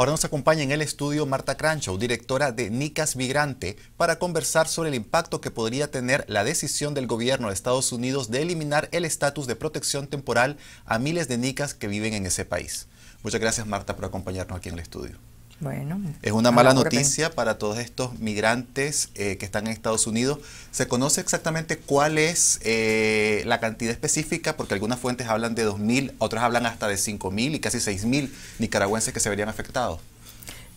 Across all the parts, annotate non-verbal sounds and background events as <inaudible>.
Ahora nos acompaña en el estudio Marta Cranchow, directora de NICAS Migrante, para conversar sobre el impacto que podría tener la decisión del gobierno de Estados Unidos de eliminar el estatus de protección temporal a miles de NICAS que viven en ese país. Muchas gracias Marta por acompañarnos aquí en el estudio. Bueno, es una mala noticia para todos estos migrantes eh, que están en Estados Unidos. ¿Se conoce exactamente cuál es eh, la cantidad específica? Porque algunas fuentes hablan de 2.000, otras hablan hasta de 5.000 y casi 6.000 nicaragüenses que se verían afectados.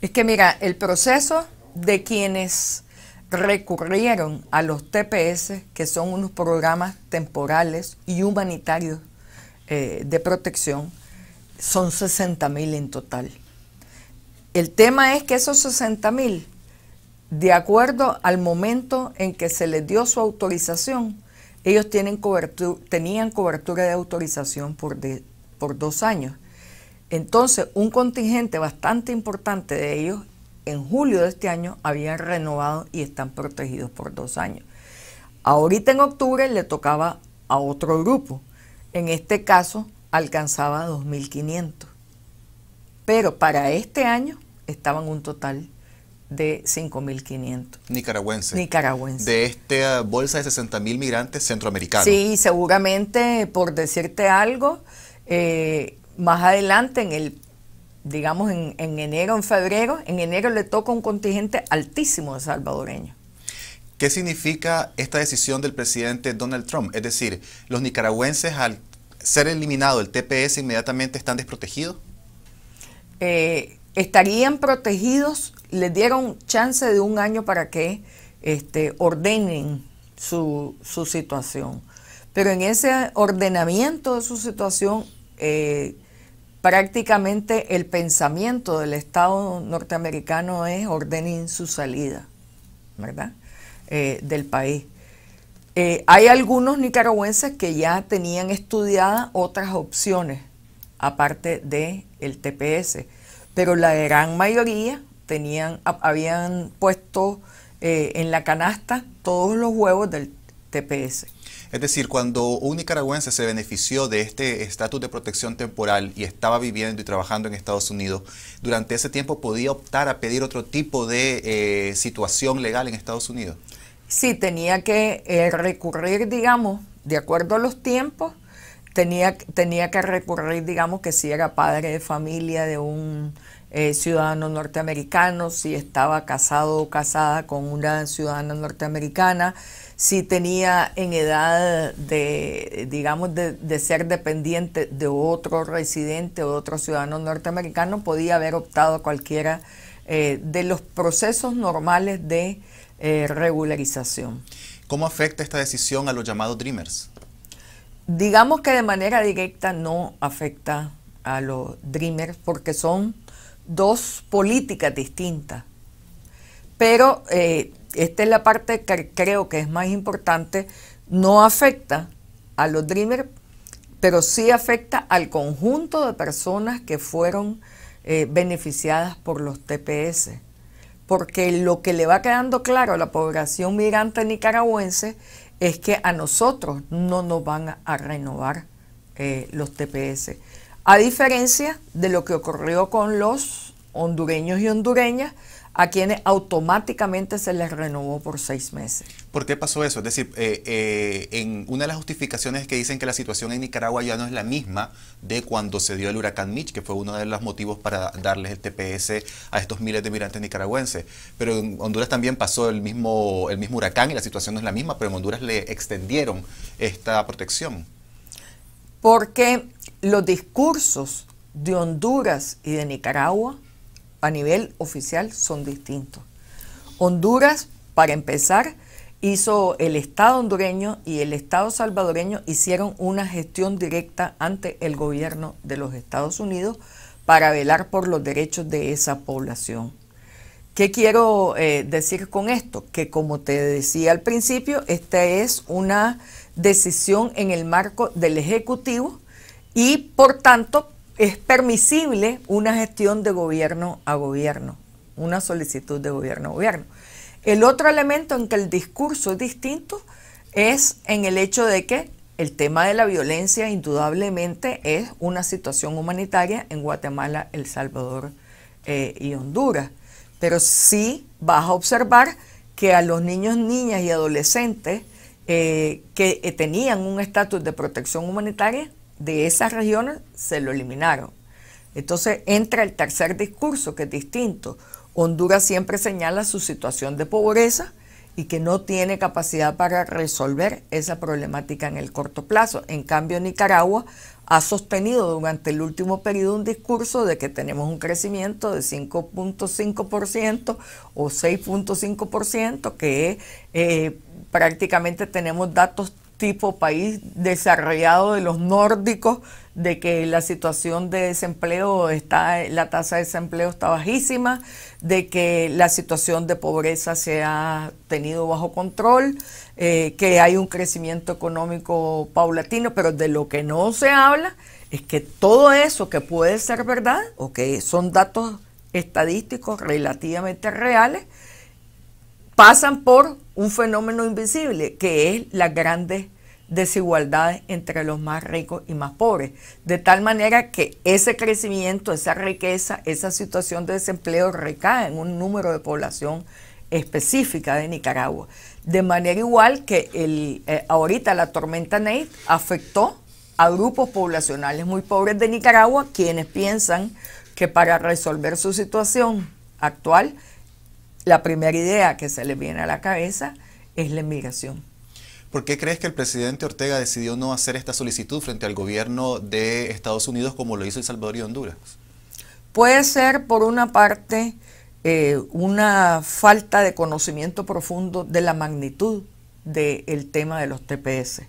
Es que mira, el proceso de quienes recurrieron a los TPS, que son unos programas temporales y humanitarios eh, de protección, son 60.000 en total el tema es que esos 60 mil, de acuerdo al momento en que se les dio su autorización, ellos tenían cobertura de autorización por, por dos años. Entonces, un contingente bastante importante de ellos en julio de este año habían renovado y están protegidos por dos años. Ahorita en octubre le tocaba a otro grupo. En este caso alcanzaba 2.500. Pero para este año estaban un total de 5.500. Nicaragüenses. Nicaragüenses. De esta bolsa de 60.000 migrantes centroamericanos. Sí, seguramente, por decirte algo, eh, más adelante, en el, digamos, en, enero, en febrero, en enero le toca un contingente altísimo de salvadoreños. ¿Qué significa esta decisión del presidente Donald Trump? Es decir, ¿los nicaragüenses al ser eliminado el TPS inmediatamente están desprotegidos? Eh, estarían protegidos, les dieron chance de un año para que este, ordenen su, situación. Pero en ese ordenamiento de su situación, eh, prácticamente el pensamiento del Estado norteamericano es ordenen su salida, eh, del país. Eh, hay algunos nicaragüenses que ya tenían estudiadas otras opciones, aparte del TPS pero la gran mayoría tenían, habían puesto eh, en la canasta todos los huevos del TPS. Es decir, cuando un nicaragüense se benefició de este estatus de protección temporal y estaba viviendo y trabajando en Estados Unidos, durante ese tiempo podía optar a pedir otro tipo de eh, situación legal en Estados Unidos. Sí, tenía que eh, recurrir, digamos, de acuerdo a los tiempos, tenía, tenía que recurrir, digamos, que si era padre de familia de un eh, ciudadano norteamericano, si estaba casado o casada con una ciudadana norteamericana, si tenía en edad de, digamos, de, ser dependiente de otro residente o otro ciudadano norteamericano, podía haber optado cualquiera eh, de los procesos normales de eh, regularización. ¿Cómo afecta esta decisión a los llamados Dreamers? digamos que de manera directa no afecta a los Dreamers porque son dos políticas distintas. Pero eh, esta es la parte que creo que es más importante, no afecta a los Dreamers, pero sí afecta al conjunto de personas que fueron eh, beneficiadas por los TPS. Porque lo que le va quedando claro a la población migrante nicaragüense es que a nosotros no nos van a renovar eh, los TPS. A diferencia de lo que ocurrió con los hondureños y hondureñas, a quienes automáticamente se les renovó por seis meses. ¿Por qué pasó eso? Es decir, eh, eh, en una de las justificaciones que dicen que la situación en Nicaragua ya no es la misma de cuando se dio el huracán Mitch, que fue uno de los motivos para darles el TPS a estos miles de migrantes nicaragüenses. Pero en Honduras también pasó el mismo, el mismo huracán y la situación no es la misma, pero en Honduras le extendieron esta protección. Porque los discursos de Honduras y de Nicaragua a nivel oficial son distintos. Honduras, para empezar, hizo el Estado hondureño y el Estado salvadoreño hicieron una gestión directa ante el gobierno de los Estados Unidos para velar por los derechos de esa población. ¿Qué quiero eh, decir con esto? Que como te decía al principio, esta es una decisión en el marco del Ejecutivo y por tanto es permisible una gestión de gobierno a gobierno, una solicitud de gobierno a gobierno. El otro elemento en que el discurso es distinto es en el hecho de que el tema de la violencia indudablemente es una situación humanitaria en Guatemala, El Salvador eh, y Honduras. Pero sí vas a observar que a los niños, niñas y adolescentes eh, que eh, tenían un estatus de protección humanitaria de esas regiones se lo eliminaron. Entonces entra el tercer discurso que es distinto. Honduras siempre señala su situación de pobreza y que no tiene capacidad para resolver esa problemática en el corto plazo. En cambio, Nicaragua ha sostenido durante el último periodo un discurso de que tenemos un crecimiento de 5.5% o 6.5%, que eh, prácticamente tenemos datos tipo país desarrollado de los nórdicos, de que la situación de desempleo está, la tasa de desempleo está bajísima, de que la situación de pobreza se ha tenido bajo control, eh, que hay un crecimiento económico paulatino, pero de lo que no se habla es que todo eso que puede ser verdad o que son datos estadísticos relativamente reales, pasan por un fenómeno invisible, que es las grandes desigualdades entre los más ricos y más pobres. De tal manera que ese crecimiento, esa riqueza, esa situación de desempleo recae en un número de población específica de Nicaragua. De manera igual que el, eh, ahorita la tormenta Nate afectó a grupos poblacionales muy pobres de Nicaragua, quienes piensan que para resolver su situación actual, la primera idea que se les viene a la cabeza es la inmigración. ¿Por qué crees que el presidente Ortega decidió no hacer esta solicitud frente al gobierno de Estados Unidos como lo hizo El Salvador y Honduras? Puede ser, por una parte, eh, una falta de conocimiento profundo de la magnitud del tema de los TPS.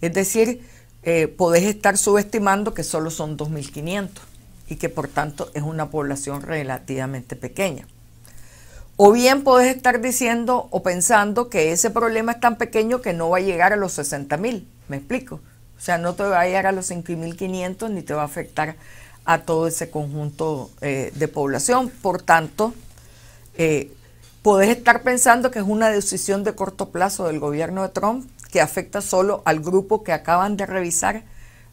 Es decir, eh, podés estar subestimando que solo son 2.500 y que por tanto es una población relativamente pequeña. O bien podés estar diciendo o pensando que ese problema es tan pequeño que no va a llegar a los 60 mil. ¿Me explico? O sea, no te va a llegar a los 5.500 ni te va a afectar a todo ese conjunto eh, de población. Por tanto, eh, podés estar pensando que es una decisión de corto plazo del gobierno de Trump que afecta solo al grupo que acaban de revisar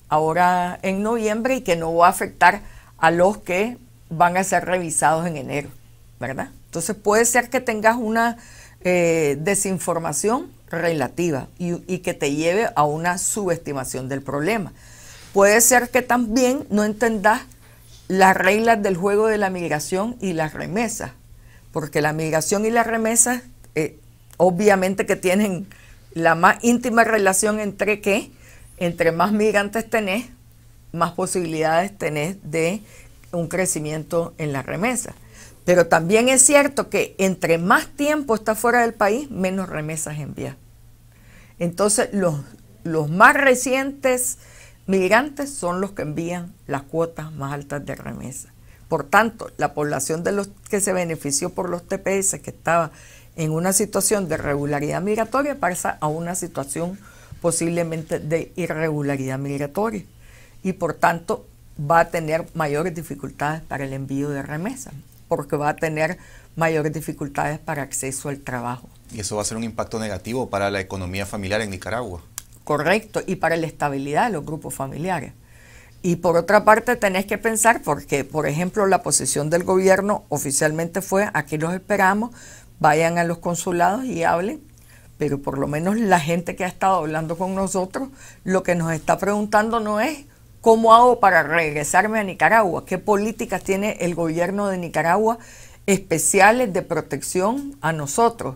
ahora en noviembre y que no va a afectar a los que van a ser revisados en enero, ¿verdad? Entonces puede ser que tengas una eh, desinformación relativa y, que te lleve a una subestimación del problema. Puede ser que también no entendas las reglas del juego de la migración y las remesas, porque la migración y las remesas eh, obviamente que tienen la más íntima relación entre que entre más migrantes tenés, más posibilidades tenés de un crecimiento en las remesas. Pero también es cierto que entre más tiempo está fuera del país, menos remesas envía. Entonces, los, más recientes migrantes son los que envían las cuotas más altas de remesas. Por tanto, la población de los que se benefició por los TPS, que estaba en una situación de regularidad migratoria, pasa a una situación posiblemente de irregularidad migratoria. Y por tanto, va a tener mayores dificultades para el envío de remesas porque va a tener mayores dificultades para acceso al trabajo. Y eso va a ser un impacto negativo para la economía familiar en Nicaragua. Correcto, y para la estabilidad de los grupos familiares. Y por otra parte tenés que pensar, porque por ejemplo la posición del gobierno oficialmente fue, aquí los esperamos, vayan a los consulados y hablen, pero por lo menos la gente que ha estado hablando con nosotros, lo que nos está preguntando no es ¿Cómo hago para regresarme a Nicaragua? ¿Qué políticas tiene el gobierno de Nicaragua especiales de protección a nosotros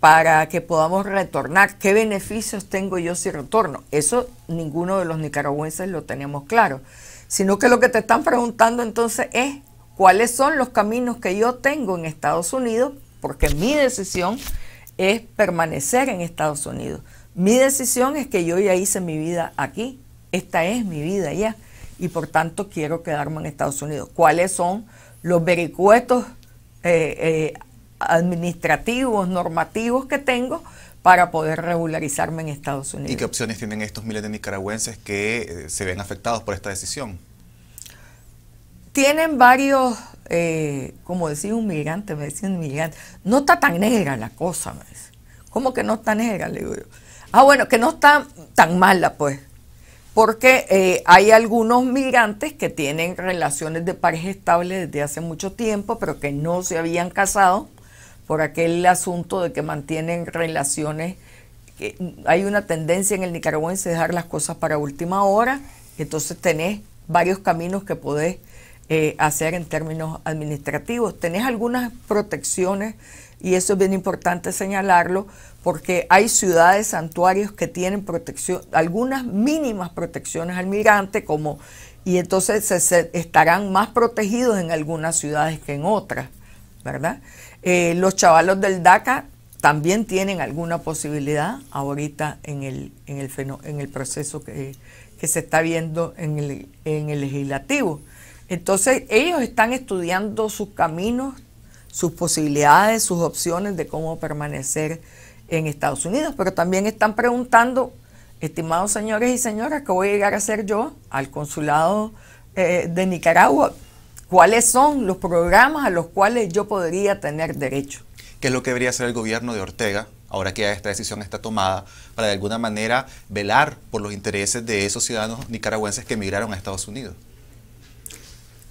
para que podamos retornar? ¿Qué beneficios tengo yo si retorno? Eso ninguno de los nicaragüenses lo tenemos claro, sino que lo que te están preguntando entonces es cuáles son los caminos que yo tengo en Estados Unidos, porque mi decisión es permanecer en Estados Unidos. Mi decisión es que yo ya hice mi vida aquí esta es mi vida ya y por tanto quiero quedarme en Estados Unidos. ¿Cuáles son los vericuetos eh, eh, administrativos, normativos que tengo para poder regularizarme en Estados Unidos? ¿Y qué opciones tienen estos miles de nicaragüenses que eh, se ven afectados por esta decisión? Tienen varios, como decía un migrante, me decía un migrante, no está tan negra la cosa, me dice. ¿Cómo que no está negra? Le digo yo. Ah, bueno, que no está tan mala, pues porque eh, hay algunos migrantes que tienen relaciones de pareja estable desde hace mucho tiempo, pero que no se habían casado por aquel asunto de que mantienen relaciones. Mm, hay una tendencia en el nicaragüense de dejar las cosas para última hora, entonces tenés varios caminos que podés eh, hacer en términos administrativos. Tenés algunas protecciones y eso es bien importante señalarlo, porque hay ciudades, santuarios que tienen protección, algunas mínimas protecciones al migrante, como, y entonces se, estarán más protegidos en algunas ciudades que en otras, ¿verdad? Eh, los chavalos del DACA también tienen alguna posibilidad ahorita en el, en el, en el proceso que, que, se está viendo en el, en el legislativo. Entonces ellos están estudiando sus caminos sus posibilidades, sus opciones de cómo permanecer en Estados Unidos. Pero también están preguntando, estimados señores y señoras, ¿qué voy a llegar a hacer yo al consulado eh, de Nicaragua, cuáles son los programas a los cuales yo podría tener derecho. ¿Qué es lo que debería hacer el gobierno de Ortega ahora que esta decisión está tomada, para de alguna manera velar por los intereses de esos ciudadanos nicaragüenses que emigraron a Estados Unidos?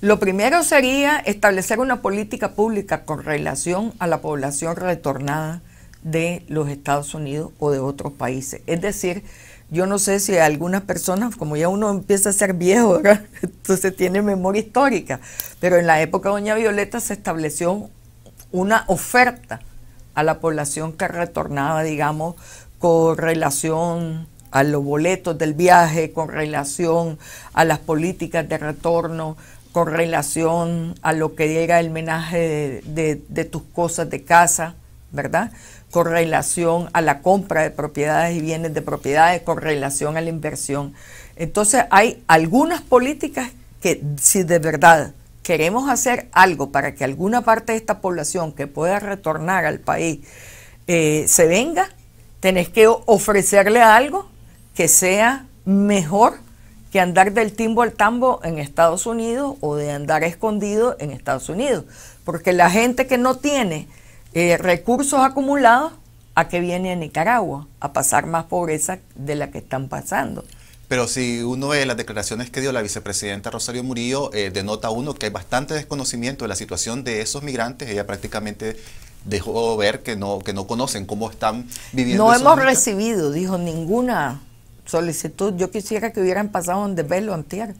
Lo primero sería establecer una política pública con relación a la población retornada de los Estados Unidos o de otros países. Es decir, yo no sé si algunas personas, como ya uno empieza a ser viejo, <laughs> entonces tiene memoria histórica, pero en la época de Doña Violeta se estableció una oferta a la población que retornaba, digamos, con relación a los boletos del viaje, con relación a las políticas de retorno, con relación a lo que llega el menaje de, tus cosas de casa, ¿verdad? Con relación a la compra de propiedades y bienes de propiedades, con relación a la inversión. Entonces hay algunas políticas que si de verdad queremos hacer algo para que alguna parte de esta población que pueda retornar al país eh, se venga, tenés que ofrecerle algo que sea mejor que andar del timbo al tambo en Estados Unidos o de andar escondido en Estados Unidos. Porque la gente que no tiene eh, recursos acumulados, ¿a qué viene a Nicaragua? A pasar más pobreza de la que están pasando. Pero si uno ve las declaraciones que dio la vicepresidenta Rosario Murillo, eh, denota uno que hay bastante desconocimiento de la situación de esos migrantes. Ella prácticamente dejó ver que no, que no conocen cómo están viviendo. No hemos recibido, dijo, ninguna solicitud, yo quisiera que hubieran pasado donde desvelo antier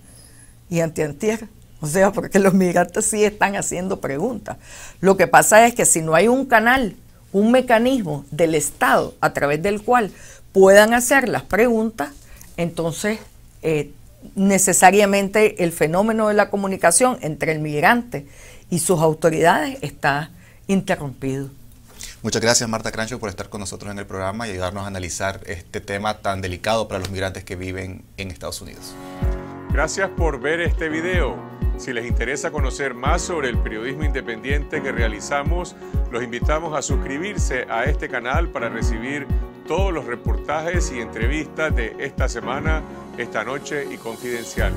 y antiantier. O sea, porque los migrantes sí están haciendo preguntas. Lo que pasa es que si no hay un canal, un mecanismo del Estado a través del cual puedan hacer las preguntas, entonces eh, necesariamente el fenómeno de la comunicación entre el migrante y sus autoridades está interrumpido. Muchas gracias Marta Crancho por estar con nosotros en el programa y ayudarnos a analizar este tema tan delicado para los migrantes que viven en Estados Unidos. Gracias por ver este video. Si les interesa conocer más sobre el periodismo independiente que realizamos, los invitamos a suscribirse a este canal para recibir todos los reportajes y entrevistas de esta semana, esta noche y confidencial.